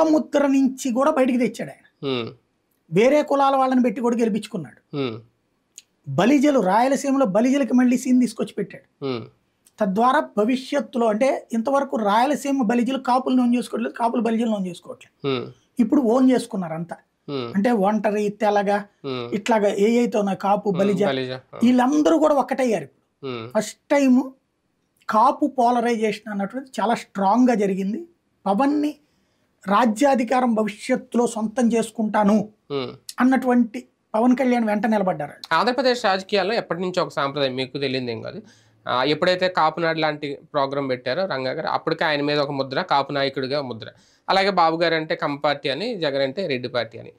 పుట్టముద్ర నుంచి కూడా బయటికి తెచ్చాడు ఆయన వేరే కులాల వాళ్ళని పెట్టి కూడా గెలిపించుకున్నాడు బలిజలు రాయలసీమలో బలిజలకి మళ్ళీ సీన్ తీసుకొచ్చి పెట్టాడు తద్వారా భవిష్యత్తులో అంటే ఇంతవరకు రాయలసీమ బలిజలు కాపులు నోన్ చేసుకోవట్లేదు కాపులు బలిజలు నోన్ చేసుకోవట్లేదు ఇప్పుడు ఓన్ చేసుకున్నారు అంతా అంటే ఒంటరి తెలగా ఇట్లాగా ఏ అయితే కాపు బలిజ వీళ్ళందరూ కూడా ఒక్కటయ్యారు ఫస్ట్ టైం కాపు పోలరైజేషన్ అన్నటువంటిది చాలా స్ట్రాంగ్ గా జరిగింది పవన్ని రాజ్యాధికారం భవిష్యత్తులో సొంతం చేసుకుంటాను అన్నటువంటి పవన్ కళ్యాణ్ వెంట నిలబడ్డారు ఆంధ్రప్రదేశ్ రాజకీయాల్లో ఎప్పటి నుంచి ఒక సాంప్రదాయం మీకు తెలియదు ఏం కాదు ఎప్పుడైతే కాపునాడు లాంటి ప్రోగ్రామ్ పెట్టారో రంగా గారు అప్పటికే ఆయన మీద ఒక ముద్ర కాపు నాయకుడిగా ముద్ర అలాగే బాబు గారు అంటే కమ్మ పార్టీ అని జగన్ అంటే రెడ్డి పార్టీ అని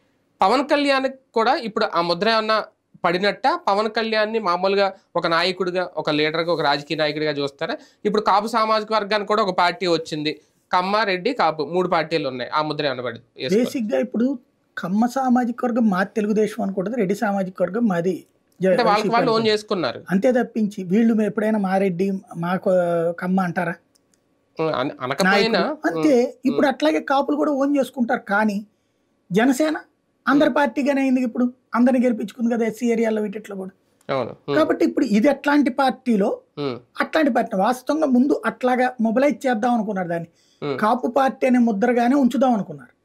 పవన్ కళ్యాణ్ కూడా ఇప్పుడు ఆ ముద్ర ఏమన్నా పడినట్ట పవన్ కళ్యాణ్ని మామూలుగా ఒక నాయకుడిగా ఒక లీడర్గా ఒక రాజకీయ నాయకుడిగా చూస్తారా ఇప్పుడు కాపు సామాజిక వర్గానికి కూడా ఒక పార్టీ వచ్చింది కమ్మ రెడ్డి కాపు మూడు పార్టీలు ఉన్నాయి ఆ ముద్ర అనబడి బేసిక్ గా ఇప్పుడు కమ్మ సామాజిక వర్గం మా తెలుగుదేశం అనుకుంటుంది రెడ్డి సామాజిక వర్గం మాది ఓన్ చేసుకున్నారు అంతే తప్పించి వీళ్ళు ఎప్పుడైనా మా రెడ్డి మా కమ్మ అంటారా అంతే ఇప్పుడు అట్లాగే కాపులు కూడా ఓన్ చేసుకుంటారు కానీ జనసేన అందరి పార్టీగానే అయింది ఇప్పుడు అందరిని గెలిపించుకుంది కదా ఎస్సీ ఏరియాలో వీటిట్లో కూడా కాబట్టి ఇప్పుడు ఇది అట్లాంటి పార్టీలో అట్లాంటి పార్టీ వాస్తవంగా ముందు అట్లాగా మొబిలైజ్ చేద్దాం అనుకున్నారు దాన్ని కాపు పార్టీ అనే ముద్రగానే ఉంచుదాం అనుకున్నారు